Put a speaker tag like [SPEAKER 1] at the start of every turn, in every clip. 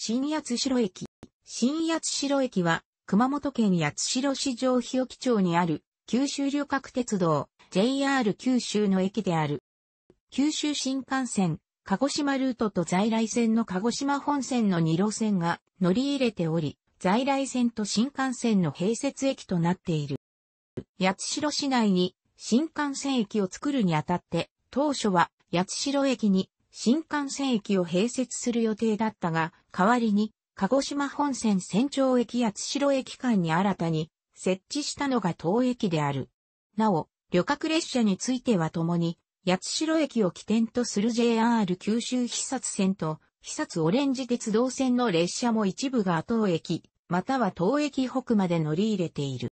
[SPEAKER 1] 新八代駅。新八代駅は、熊本県八代市上日置町にある、九州旅客鉄道、JR 九州の駅である。九州新幹線、鹿児島ルートと在来線の鹿児島本線の2路線が乗り入れており、在来線と新幹線の併設駅となっている。八代市内に新幹線駅を作るにあたって、当初は八代駅に新幹線駅を併設する予定だったが、代わりに、鹿児島本線仙町駅や津代駅間に新たに設置したのが当駅である。なお、旅客列車については共に、八代駅を起点とする JR 九州必殺線と、必殺オレンジ鉄道線の列車も一部が当駅、または当駅北まで乗り入れている。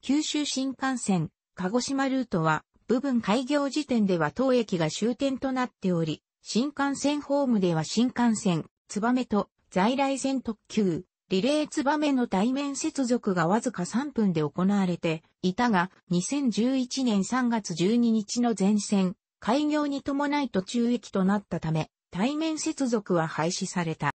[SPEAKER 1] 九州新幹線、鹿児島ルートは、部分開業時点では当駅が終点となっており、新幹線ホームでは新幹線、つばめと在来線特急、リレーつばめの対面接続がわずか3分で行われていたが、2011年3月12日の全線、開業に伴い途中駅となったため、対面接続は廃止された。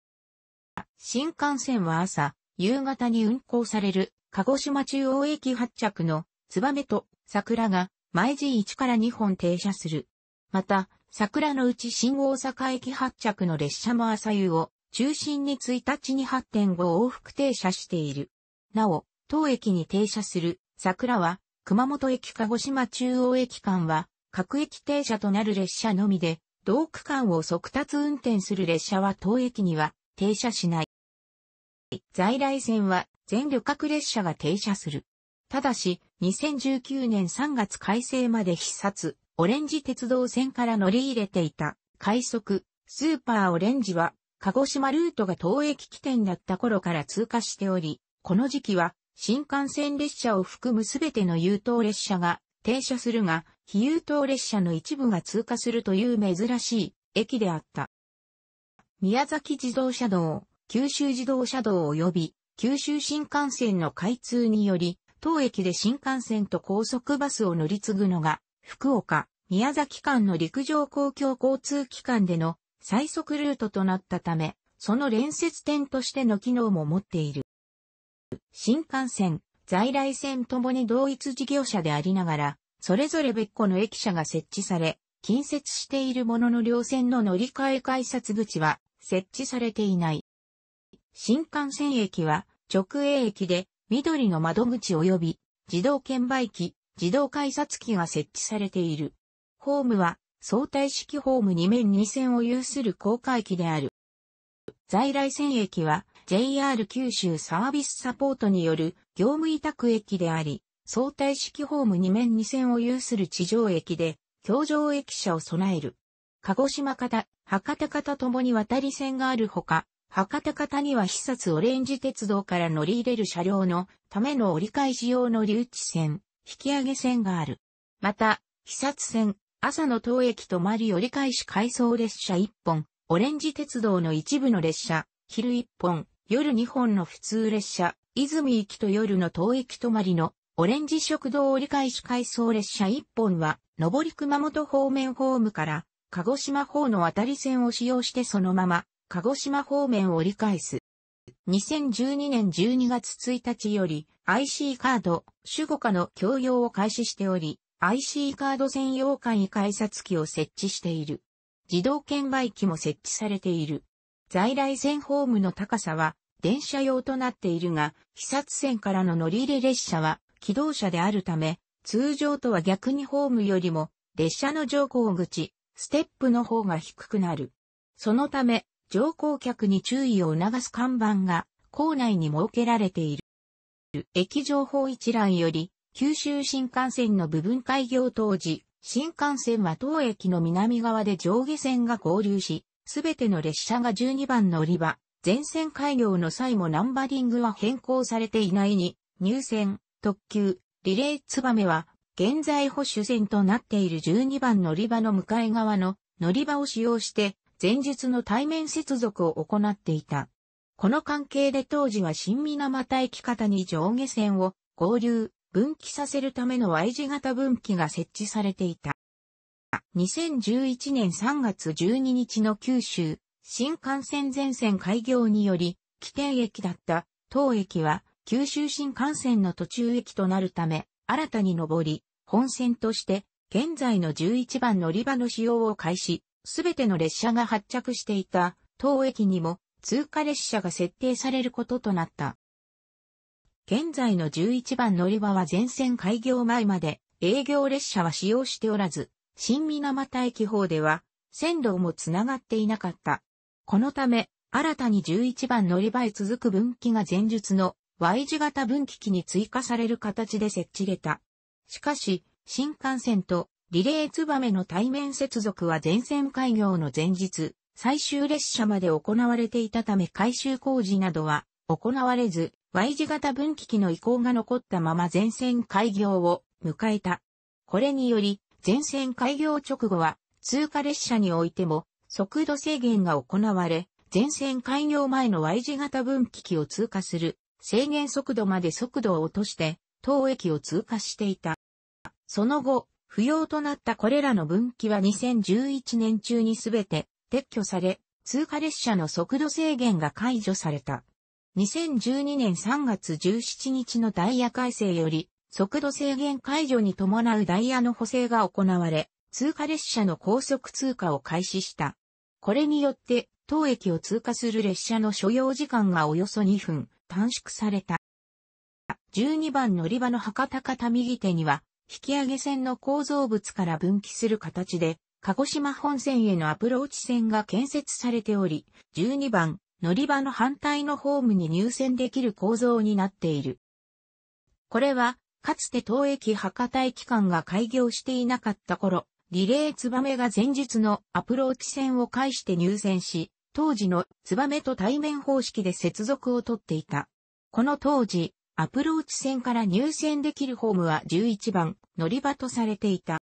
[SPEAKER 1] 新幹線は朝、夕方に運行される、鹿児島中央駅発着の、つばめと桜が毎時1から2本停車する。また、桜の内新大阪駅発着の列車も朝夕を中心に1日に8.5往復停車している。なお、当駅に停車する桜は熊本駅鹿児島中央駅間は各駅停車となる列車のみで、同区間を速達運転する列車は当駅には停車しない。在来線は全旅客列車が停車する。ただし、2019年3月改正まで必殺、オレンジ鉄道線から乗り入れていた、快速、スーパーオレンジは、鹿児島ルートが当駅起点だった頃から通過しており、この時期は、新幹線列車を含むすべての優等列車が停車するが、非優等列車の一部が通過するという珍しい駅であった。宮崎自動車道、九州自動車道及び九州新幹線の開通により、当駅で新幹線と高速バスを乗り継ぐのが、福岡、宮崎間の陸上公共交通機関での最速ルートとなったため、その連接点としての機能も持っている。新幹線、在来線ともに同一事業者でありながら、それぞれ別個の駅舎が設置され、近接しているものの両線の乗り換え改札口は設置されていない。新幹線駅は直営駅で緑の窓口及び自動券売機、自動改札機が設置されている。ホームは相対式ホーム2面2線を有する高架駅である。在来線駅は JR 九州サービスサポートによる業務委託駅であり、相対式ホーム2面2線を有する地上駅で、橋上駅舎を備える。鹿児島方、博多方ともに渡り線があるほか、博多方には必殺オレンジ鉄道から乗り入れる車両のための折り返し用の留置線、引き上げ線がある。また、必殺線、朝の当駅止まり折り返し回送列車1本、オレンジ鉄道の一部の列車、昼1本、夜2本の普通列車、泉行きと夜の当駅止まりのオレンジ食堂折り返し回送列車1本は、上り熊本方面ホームから、鹿児島方の渡り線を使用してそのまま、鹿児島方面を折り返す。2012年12月1日より IC カード、主語下の供用を開始しており、IC カード専用簡易改札機を設置している。自動券売機も設置されている。在来線ホームの高さは電車用となっているが、被殺線からの乗り入れ列車は機動車であるため、通常とは逆にホームよりも列車の乗降口、ステップの方が低くなる。そのため、乗降客に注意を促す看板が構内に設けられている。駅情報一覧より、九州新幹線の部分開業当時、新幹線は当駅の南側で上下線が合流し、すべての列車が12番乗り場、全線開業の際もナンバリングは変更されていないに、入線、特急、リレーツバメは、現在保守線となっている12番乗り場の向かい側の乗り場を使用して、前述の対面接続を行っていた。この関係で当時は新水俣駅方に上下線を合流、分岐させるための Y 字型分岐が設置されていた。2011年3月12日の九州新幹線全線開業により、起点駅だった当駅は九州新幹線の途中駅となるため、新たに上り、本線として現在の11番乗り場の使用を開始、すべての列車が発着していた当駅にも通過列車が設定されることとなった。現在の11番乗り場は全線開業前まで営業列車は使用しておらず、新水俣駅方では線路もつながっていなかった。このため、新たに11番乗り場へ続く分岐が前述の Y 字型分岐器に追加される形で設置れた。しかし、新幹線とリレーツバメの対面接続は全線開業の前日、最終列車まで行われていたため改修工事などは行われず、Y 字型分岐器の移行が残ったまま全線開業を迎えた。これにより、全線開業直後は、通過列車においても、速度制限が行われ、全線開業前の Y 字型分岐器を通過する、制限速度まで速度を落として、当駅を通過していた。その後、不要となったこれらの分岐は2011年中にすべて撤去され、通過列車の速度制限が解除された。2012年3月17日のダイヤ改正より、速度制限解除に伴うダイヤの補正が行われ、通過列車の高速通過を開始した。これによって、当駅を通過する列車の所要時間がおよそ2分短縮された。12番乗り場の博多方右手には、引き上げ線の構造物から分岐する形で、鹿児島本線へのアプローチ線が建設されており、12番、乗り場の反対のホームに入線できる構造になっている。これは、かつて当駅博多駅間が開業していなかった頃、リレーツバメが前日のアプローチ線を介して入線し、当時のツバメと対面方式で接続をとっていた。この当時、アプローチ線から入線できるホームは11番乗り場とされていた。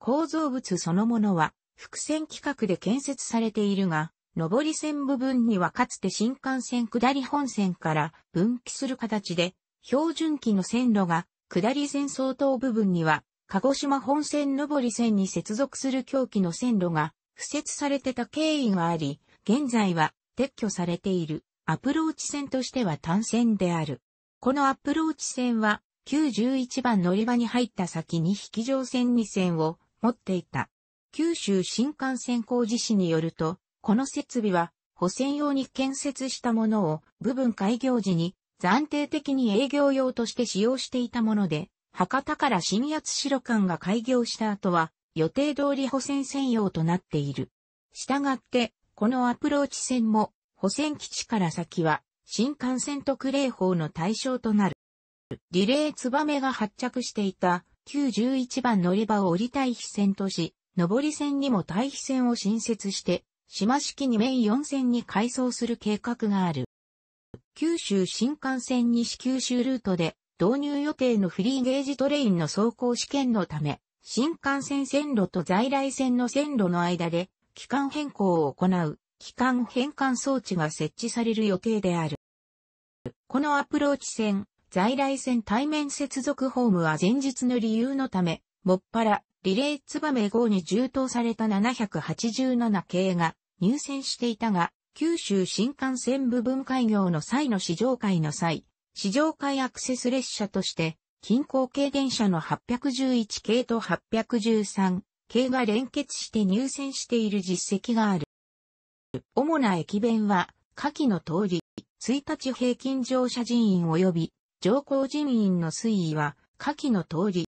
[SPEAKER 1] 構造物そのものは伏線規格で建設されているが、上り線部分にはかつて新幹線下り本線から分岐する形で、標準機の線路が下り線相当部分には、鹿児島本線上り線に接続する狂気の線路が付設されてた経緯があり、現在は撤去されているアプローチ線としては単線である。このアプローチ線は、旧11番乗り場に入った先に引き乗線2線を持っていた。九州新幹線工事士によると、この設備は補線用に建設したものを部分開業時に暫定的に営業用として使用していたもので、博多から新八代間が開業した後は予定通り補線専用となっている。したがって、このアプローチ線も補線基地から先は新幹線特例法の対象となる。リレーツバメが発着していた911番乗り場を降りい。避線とし、上り線にも対比線を新設して、島式イ面4線に改装する計画がある。九州新幹線西九州ルートで導入予定のフリーゲージトレインの走行試験のため、新幹線線路と在来線の線路の間で、期間変更を行う、期間変換装置が設置される予定である。このアプローチ線、在来線対面接続ホームは前日の理由のため、もっぱら、リレーツバメ号に充当された787系が入線していたが、九州新幹線部分開業の際の試乗会の際、試乗会アクセス列車として、近郊系電車の811系と813系が連結して入線している実績がある。主な駅弁は、下記の通り、1日平均乗車人員及び乗降人員の推移は下記の通り。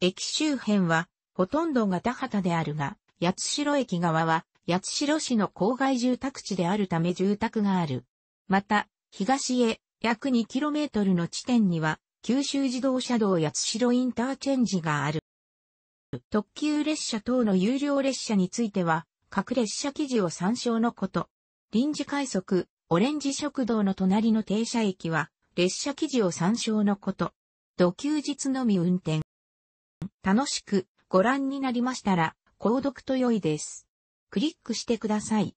[SPEAKER 1] 駅周辺はほとんどが田畑であるが、八代駅側は八代市の郊外住宅地であるため住宅がある。また、東へ約 2km の地点には九州自動車道八代インターチェンジがある。特急列車等の有料列車については、各列車記事を参照のこと。臨時快速、オレンジ食堂の隣の停車駅は、列車記事を参照のこと。土休日のみ運転。楽しくご覧になりましたら、購読と良いです。クリックしてください。